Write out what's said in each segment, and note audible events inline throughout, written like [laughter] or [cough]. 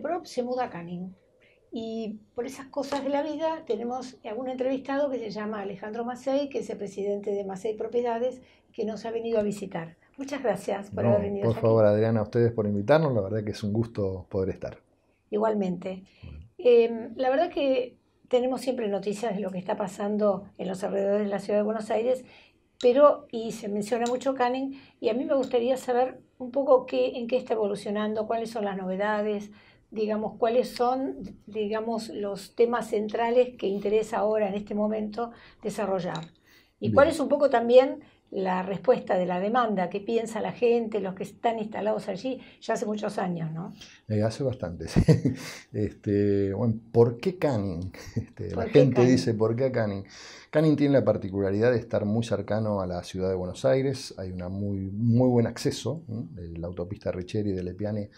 Prop, se muda a Canning. Y por esas cosas de la vida tenemos a un entrevistado que se llama Alejandro Macei, que es el presidente de Macei Propiedades, que nos ha venido a visitar. Muchas gracias por haber venido. Por favor, Adriana, a ustedes por invitarnos. La verdad que es un gusto poder estar. Igualmente. Eh, la verdad que tenemos siempre noticias de lo que está pasando en los alrededores de la ciudad de Buenos Aires, pero, y se menciona mucho Canning, y a mí me gustaría saber un poco qué, en qué está evolucionando, cuáles son las novedades, digamos, cuáles son, digamos, los temas centrales que interesa ahora, en este momento, desarrollar. Y cuál es un poco también la respuesta de la demanda, qué piensa la gente, los que están instalados allí, ya hace muchos años, ¿no? Eh, hace bastantes. [laughs] este, bueno, ¿Por qué Canning? [laughs] Este, la gente dice, ¿por qué Canning? Canning tiene la particularidad de estar muy cercano a la ciudad de Buenos Aires, hay un muy, muy buen acceso, la autopista Richeri de Lepiane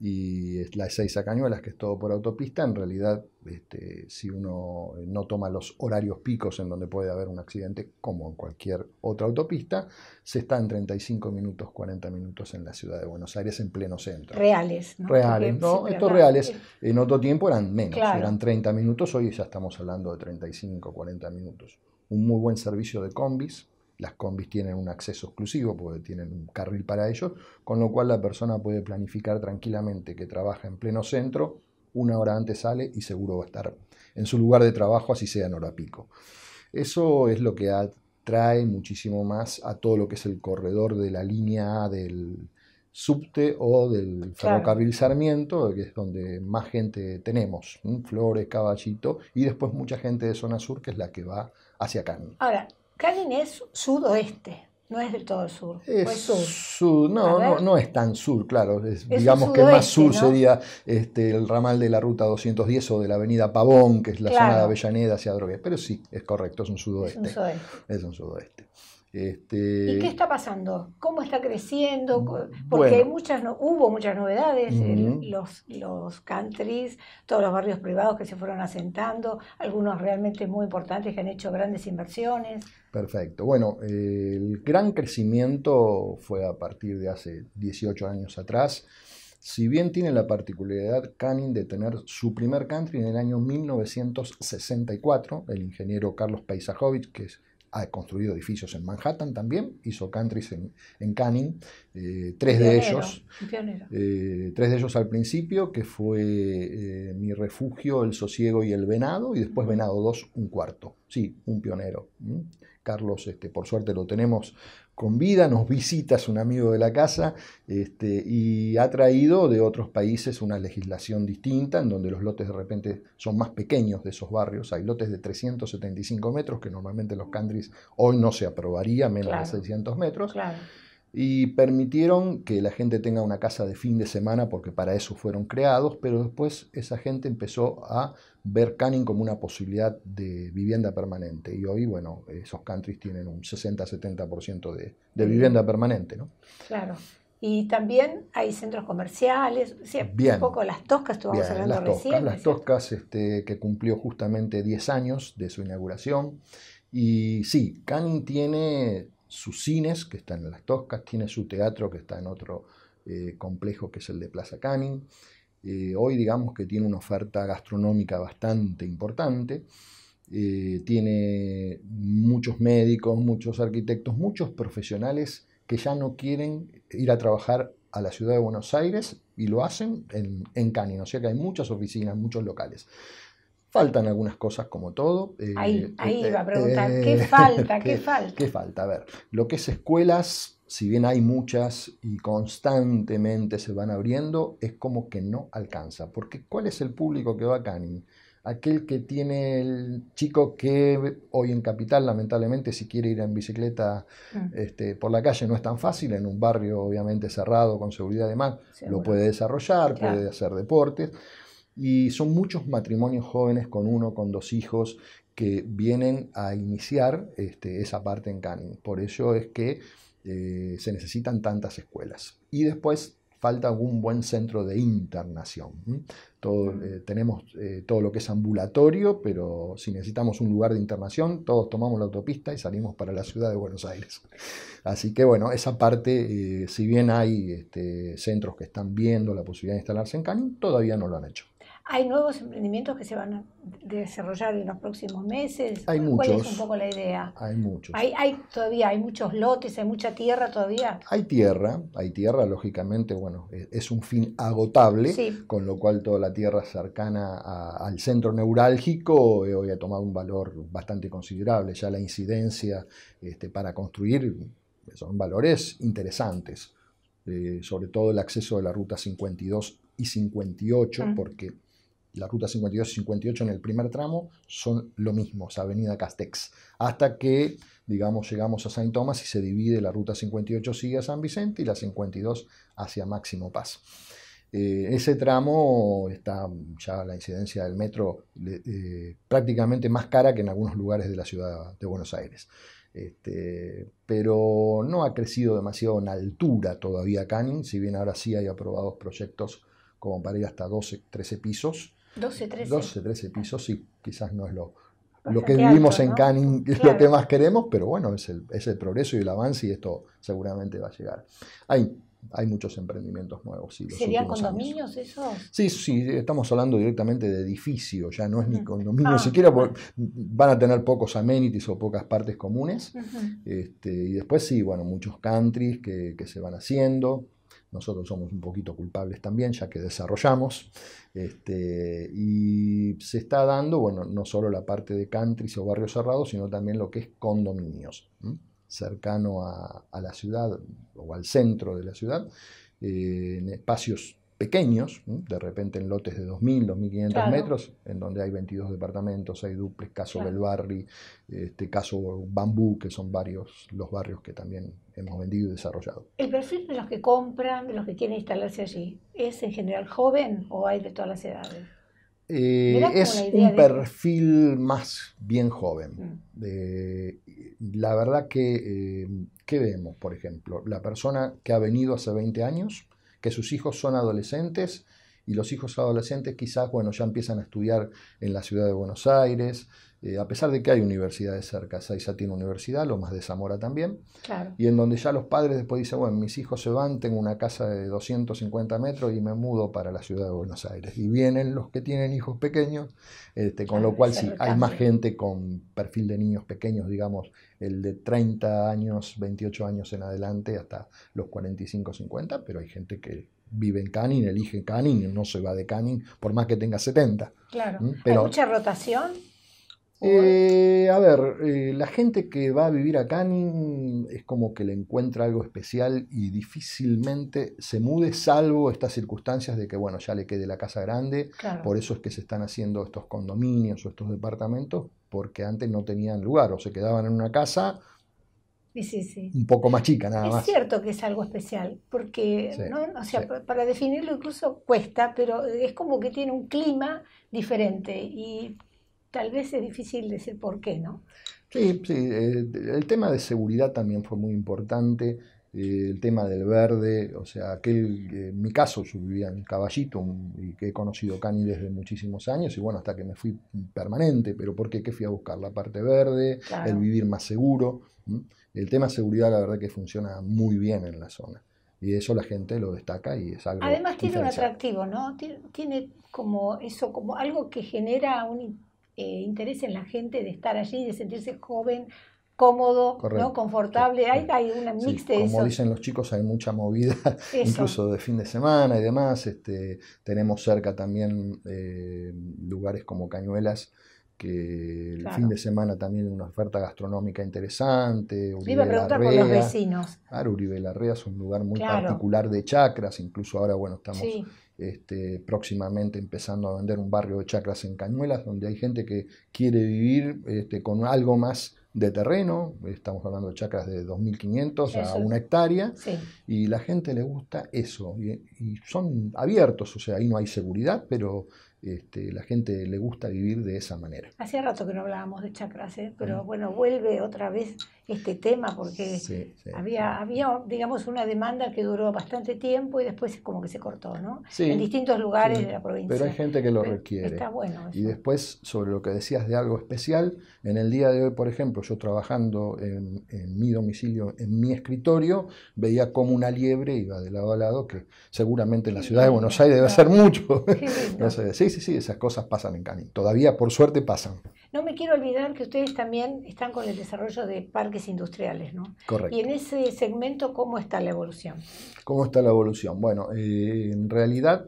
y las seis a Cañuelas, que es todo por autopista, en realidad, este, si uno eh, no toma los horarios picos en donde puede haber un accidente, como en cualquier otra autopista, se está en 35 minutos, 40 minutos en la ciudad de Buenos Aires, en pleno centro. Reales, Reales, ¿no? Estos reales en otro tiempo eran menos, eran 30 minutos, hoy ya estamos hablando de 35, 40 minutos. Un muy buen servicio de combis, las combis tienen un acceso exclusivo porque tienen un carril para ellos, con lo cual la persona puede planificar tranquilamente que trabaja en pleno centro, una hora antes sale y seguro va a estar en su lugar de trabajo, así sea en hora pico. Eso es lo que atrae muchísimo más a todo lo que es el corredor de la línea A del subte o del ferrocarril Sarmiento, que es donde más gente tenemos, Flores, Caballito, y después mucha gente de zona sur, que es la que va hacia acá Ahora, ¿Calin es sudoeste, no es del todo el sur. Es, sur. no, no, es tan sur, claro. digamos que más sur sería este, el ramal de la ruta 210 o de la avenida Pavón, que es la zona de Avellaneda hacia Drogué. Pero sí, es correcto, es un sudoeste. Es Un sudoeste. Este, ¿Y qué está pasando? ¿Cómo está creciendo? Mm, Porque hay muchas, hubo muchas novedades, en los, los countries, todos los barrios privados que se fueron asentando, algunos realmente muy importantes que han hecho grandes inversiones. Perfecto. Bueno, el gran crecimiento fue a partir de hace 18 años atrás. Si bien tiene la particularidad Canning de tener su primer country en el año 1964, el ingeniero Carlos Paisajovic, que es ha construido edificios en Manhattan también, hizo countries en, Canning, eh, tres de ellos. Eh, tres de ellos al principio, que fue eh, Mi Refugio, El Sosiego y El Venado, y después Venado 2, un cuarto sí, un pionero. Carlos, este, por suerte lo tenemos con vida, nos visita, es un amigo de la casa, este, y ha traído de otros países una legislación distinta, en donde los lotes de repente son más pequeños de esos barrios. Hay lotes de 375 metros, que normalmente los Candris hoy no se aprobaría, menos de 600 metros. Claro y permitieron que la gente tenga una casa de fin de semana porque para eso fueron creados, pero después esa gente empezó a ver Canning como una posibilidad de vivienda permanente y hoy, bueno, esos countries tienen un 60-70% de, de vivienda permanente, ¿no? Claro. Y también hay centros comerciales, sí, un poco las Toscas, estuvimos hablando las toscas, recién. Las Toscas, este, que cumplió justamente 10 años de su inauguración. Y sí, Canning tiene sus cines, que están en Las Toscas, tiene su teatro, que está en otro eh, complejo, que es el de Plaza Canin. Eh, hoy digamos que tiene una oferta gastronómica bastante importante. Eh, tiene muchos médicos, muchos arquitectos, muchos profesionales que ya no quieren ir a trabajar a la ciudad de Buenos Aires y lo hacen en, en Canning. O sea que hay muchas oficinas, muchos locales. Faltan algunas cosas como todo. Eh, ahí, eh, eh, iba a preguntar, ¿qué [laughs] falta? ¿Qué, falta? ¿Qué falta? A ver, lo que es escuelas, si bien hay muchas y constantemente se van abriendo, es como que no alcanza. Porque ¿cuál es el público que va a Canin? Aquel que tiene el chico que hoy en Capital, lamentablemente, si quiere ir en bicicleta mm. este, por la calle no es tan fácil, en un barrio obviamente cerrado, con seguridad de mar lo puede desarrollar, puede hacer deportes. Y son muchos matrimonios jóvenes con uno, con dos hijos, que vienen a iniciar este, esa parte en Canning. Por eso es que eh, se necesitan tantas escuelas. Y después falta un buen centro de internación. Eh, tenemos eh, todo lo que es ambulatorio, pero si necesitamos un lugar de internación, todos tomamos la autopista y salimos para la ciudad de Buenos Aires. Así que bueno, esa parte, si bien hay este, centros que están viendo la posibilidad de instalarse en Canning, todavía no lo han hecho. Hay nuevos emprendimientos que se van a desarrollar en los próximos meses. Hay ¿Cuál muchos. es un poco la idea? Hay muchos. Hay, todavía, hay muchos lotes, hay mucha tierra todavía. Hay tierra, hay tierra, lógicamente, bueno, es un fin agotable, con lo cual toda la tierra cercana al centro neurálgico eh, hoy ha tomado un valor bastante considerable. Ya la incidencia este, para construir son valores interesantes. Eh, sobre todo el acceso de la ruta 52 y 58, mm. porque la ruta 52-58 en el primer tramo son lo mismo, es avenida Castex, hasta que, digamos, llegamos a Saint Thomas y se divide la ruta 58 sigue a San Vicente y la 52 hacia Máximo Paz. Eh, ese tramo está ya la incidencia del metro eh, prácticamente más cara que en algunos lugares de la ciudad de Buenos Aires. Este, pero no ha crecido demasiado en altura todavía Canning, si bien ahora sí hay aprobados proyectos como para ir hasta 12, 13 pisos, 12, 13. pisos, sí, quizás no es lo, lo que vivimos en Canning es lo que más queremos, pero bueno, es el, progreso y el avance y esto seguramente va a llegar. Hay, hay muchos emprendimientos nuevos. Sí, ¿Serían condominios eso? Sí, sí, estamos hablando directamente de edificios, ya no es ni mm. condominio ni ah. siquiera, van a tener pocos amenities o pocas partes comunes. Este, y después sí, bueno, muchos countries que se van haciendo. Nosotros somos un poquito culpables también, ya que desarrollamos. Este, y se está dando, bueno, no solo la parte de country o barrios cerrados, sino también lo que es condominios, cercano a, la ciudad o al centro de la ciudad, eh, en espacios pequeños, de repente en lotes de 2.000, 2.500 metros, en donde hay 22 departamentos, hay duples, caso del Belbarri, este, caso Bambú, que son varios los barrios que también hemos vendido y desarrollado. ¿El perfil de los que compran, de los que quieren instalarse allí, es en general joven o hay de todas las edades? Eh, es un perfil más bien joven. Mm. la verdad que, eh, ¿qué vemos, por ejemplo? La persona que ha venido hace 20 años, que sus hijos son adolescentes y los hijos adolescentes quizás, bueno, ya empiezan a estudiar en la ciudad de Buenos Aires, eh, a pesar de que hay universidades cerca, Saiza tiene universidad, lo más de Zamora también, y en donde ya los padres después dicen, bueno, mis hijos se van, tengo una casa de 250 metros y me mudo para la ciudad de Buenos Aires. Y vienen los que tienen hijos pequeños, este, con lo cual sí, hay más gente con perfil de niños pequeños, digamos, el de 30 años, 28 años en adelante, hasta los 45, 50, pero hay gente que vive en Canning, elige Canning, no se va de Canning por más que tenga 70. Claro. Mm, pero, ¿Hay mucha rotación? Eh, a ver, eh, la gente que va a vivir a Canning es como que le encuentra algo especial y difícilmente se mude salvo estas circunstancias de que, bueno, ya le quede la casa grande, por eso es que se están haciendo estos condominios o estos departamentos, porque antes no tenían lugar, o se quedaban en una casa un poco más chica, nada más. Es cierto que es algo especial, porque, ¿no? para definirlo incluso cuesta, pero es como que tiene un clima diferente y tal vez es difícil decir por qué, ¿no? Sí, sí. Eh, el tema de seguridad también fue muy importante. Eh, el tema del verde, o sea, aquel, eh, en mi caso, yo vivía en Caballito y que he conocido Cani desde muchísimos años y bueno, hasta que me fui permanente, pero ¿por qué? qué fui a buscar la parte verde, el vivir más seguro el tema seguridad la verdad que funciona muy bien en la zona. Y eso la gente lo destaca y es algo... Además tiene un atractivo, ¿no? Tiene como eso, como algo que genera un eh, interés en la gente de estar allí, de sentirse joven, cómodo, confortable. hay, hay una mix de Como dicen los chicos, hay mucha movida, [laughs] incluso de fin de semana y demás. Este, tenemos cerca también eh, lugares como Cañuelas, que el fin de semana también una oferta gastronómica interesante. Uribe a preguntar los vecinos. Claro, Uribe Larrea es un lugar muy particular de chacras, incluso ahora, bueno, estamos este, próximamente empezando a vender un barrio de chacras en Cañuelas, donde hay gente que quiere vivir este, con algo más de terreno, estamos hablando de chacras de 2.500 a una hectárea, y la gente le gusta eso, y son abiertos, o sea, ahí no hay seguridad, pero este, la gente le gusta vivir de esa manera. Hacía rato que no hablábamos de chakras, ¿eh? pero bueno, vuelve otra vez este tema porque Había, había, digamos, una demanda que duró bastante tiempo y después como que se cortó, ¿no? en distintos lugares de la provincia. Pero hay gente que lo requiere. Y después, sobre lo que decías de algo especial, en el día de hoy, por ejemplo, yo trabajando en, mi domicilio, en mi escritorio, veía como una liebre iba de lado a lado, que seguramente en la ciudad de Buenos Aires debe ser mucho. [laughs] sí, sí, sí, esas cosas pasan en Cani. Todavía, por suerte, pasan. No me quiero olvidar que ustedes también están con el desarrollo de parques industriales, ¿no? Correcto. Y en ese segmento, ¿cómo está la evolución? ¿Cómo está la evolución? Bueno, eh, en realidad,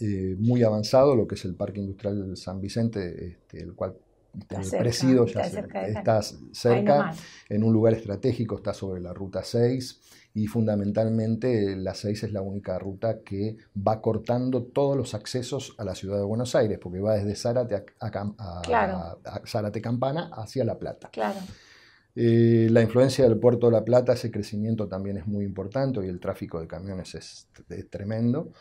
eh, muy avanzado lo que es el Parque Industrial de San Vicente, este, el cual está presido ya cerca, está cerca en un lugar estratégico, está sobre la ruta 6 y fundamentalmente la 6 es la única ruta que va cortando todos los accesos a la ciudad de Buenos Aires, porque va desde Zárate, a, Campana hacia La Plata. Eh, la influencia del puerto de La Plata, ese crecimiento también es muy importante y el tráfico de camiones es tremendo.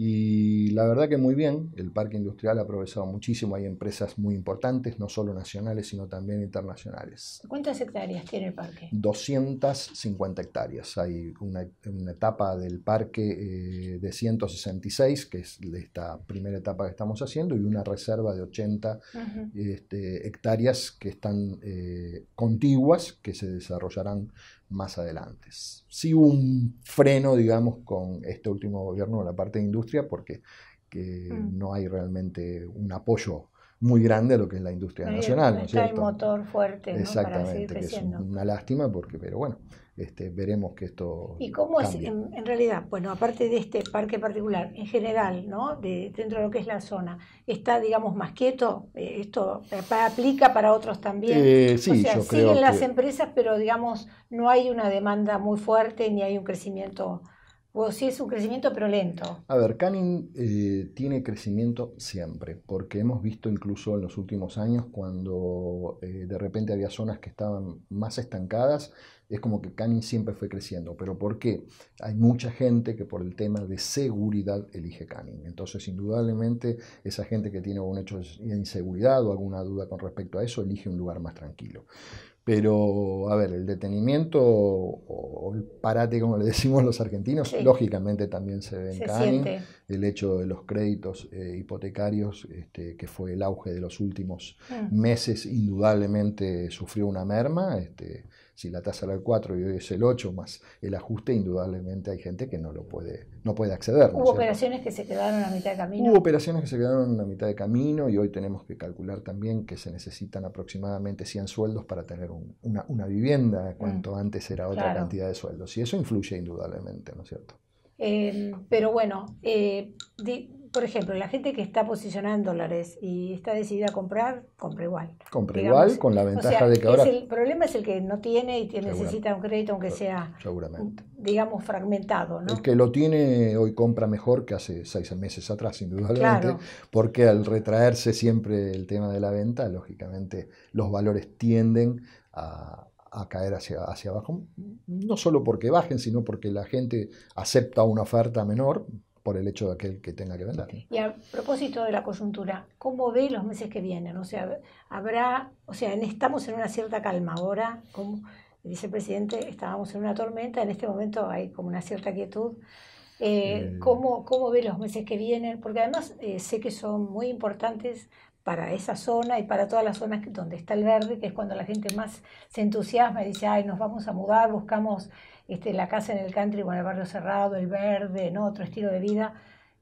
Y la verdad que muy bien, el parque industrial ha aprovechado muchísimo, hay empresas muy importantes, no solo nacionales, sino también internacionales. ¿Cuántas hectáreas tiene el parque? 250 hectáreas. Hay una, etapa del parque eh, de 166, que es de esta primera etapa que estamos haciendo, y una reserva de 80 este, hectáreas que están eh, contiguas, que se desarrollarán más adelante. Sí hubo un freno, digamos, con este último gobierno en la parte de industria, porque mm. no hay realmente un apoyo muy grande a lo que es la industria nacional. está es el motor fuerte. Exactamente, Para seguir que es una lástima, porque, pero bueno, este, veremos que esto. ¿Y cómo es en, realidad? Bueno, aparte de este parque particular, en general, ¿no? De, dentro de lo que es la zona, ¿está, digamos, más quieto? Eh, ¿Esto aplica para otros también? Eh, sí, o sea, siguen las empresas, pero, digamos, no hay una demanda muy fuerte ni hay un crecimiento. O sí es un crecimiento, pero lento. A ver, Canin eh, tiene crecimiento siempre, porque hemos visto incluso en los últimos años cuando eh, de repente había zonas que estaban más estancadas, es como que Canin siempre fue creciendo. ¿Pero por qué? Hay mucha gente que por el tema de seguridad elige Canin. Entonces, indudablemente, esa gente que tiene algún hecho de inseguridad o alguna duda con respecto a eso, elige un lugar más tranquilo. Pero, a ver, el detenimiento o, el parate, como le [laughs] decimos los argentinos, lógicamente también se ve en El hecho de los créditos eh, hipotecarios, este, que fue el auge de los últimos mm. meses, indudablemente sufrió una merma. Este, si la tasa era el 4 y hoy es el 8 más el ajuste, indudablemente hay gente que no lo puede, no puede acceder. ¿Hubo operaciones que se quedaron a mitad de camino? Hubo operaciones que se quedaron a mitad de camino y hoy tenemos que calcular también que se necesitan aproximadamente 100 sueldos para tener una, vivienda, mm, cuanto antes era otra cantidad de sueldos. Y eso influye indudablemente, ¿no es cierto? Eh, pero bueno, eh, por ejemplo, la gente que está posicionada en dólares y está decidida a comprar, compra igual. Compra igual con la ventaja de que ahora... el problema es el que no tiene y que necesita un crédito, aunque sea, seguramente. digamos, fragmentado. El que lo tiene hoy compra mejor que hace seis meses atrás, indudablemente, porque al retraerse siempre el tema de la venta, lógicamente los valores tienden a, caer hacia, hacia abajo, no solo porque bajen, sino porque la gente acepta una oferta menor, por el hecho de aquel que tenga que vender. Y a propósito de la coyuntura, ¿cómo ve los meses que vienen? O sea, habrá, o sea, estamos en una cierta calma ahora, como dice el presidente, estábamos en una tormenta, en este momento hay como una cierta quietud. Eh, ¿cómo, ¿Cómo ve los meses que vienen? Porque además eh, sé que son muy importantes para esa zona y para todas las zonas donde está el verde, que es cuando la gente más se entusiasma y dice, ay, nos vamos a mudar, buscamos este, la casa en el country con el barrio cerrado, el verde, ¿no? otro estilo de vida.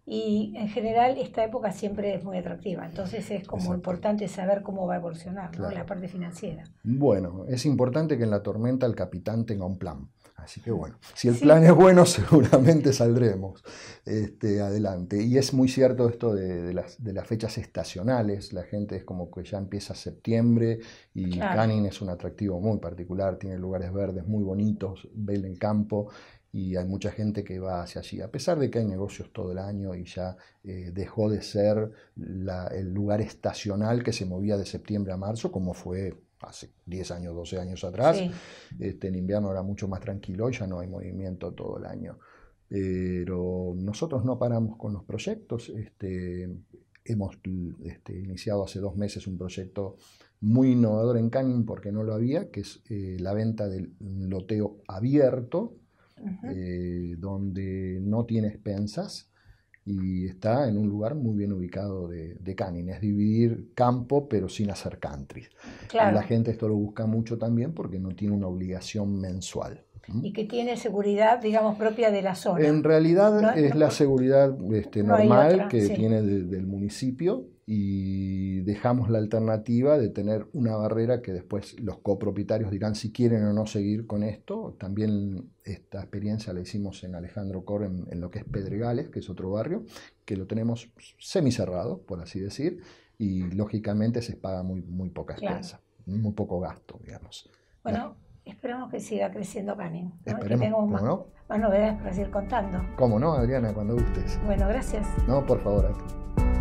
Y en general esta época siempre es muy atractiva, entonces es como importante saber cómo va a evolucionar la parte financiera. Bueno, es importante que en la tormenta el capitán tenga un plan Así que bueno, si el plan es bueno, [laughs] seguramente saldremos este, adelante. Y es muy cierto esto de, las, fechas estacionales. La gente es como que ya empieza septiembre y Canin Canning es un atractivo muy particular. Tiene lugares verdes muy bonitos, ve en campo y hay mucha gente que va hacia allí. A pesar de que hay negocios todo el año y ya eh, dejó de ser el lugar estacional que se movía de septiembre a marzo, como fue hace 10 años, 12 años atrás. Este, en invierno era mucho más tranquilo y ya no hay movimiento todo el año. Pero nosotros no paramos con los proyectos. Este, hemos este, iniciado hace dos meses un proyecto muy innovador en Canning porque no lo había, que es eh, la venta del loteo abierto, eh, donde no tienes pensas y está en un lugar muy bien ubicado de, de Es dividir campo pero sin hacer country. la gente esto lo busca mucho también porque no tiene una obligación mensual y que tiene seguridad, digamos, propia de la zona. En realidad es la seguridad este, normal que tiene del municipio y dejamos la alternativa de tener una barrera que después los copropietarios dirán si quieren o no seguir con esto. También esta experiencia la hicimos en Alejandro Cor, en, lo que es Pedregales, que es otro barrio, que lo tenemos semicerrado, por así decir, y lógicamente se paga muy, muy poca expensa, muy poco gasto, digamos. Bueno, Esperemos que siga creciendo Canin. ¿no? Que más, más novedades para seguir contando. Cómo no, Adriana, cuando gustes. Bueno, gracias. No, por favor,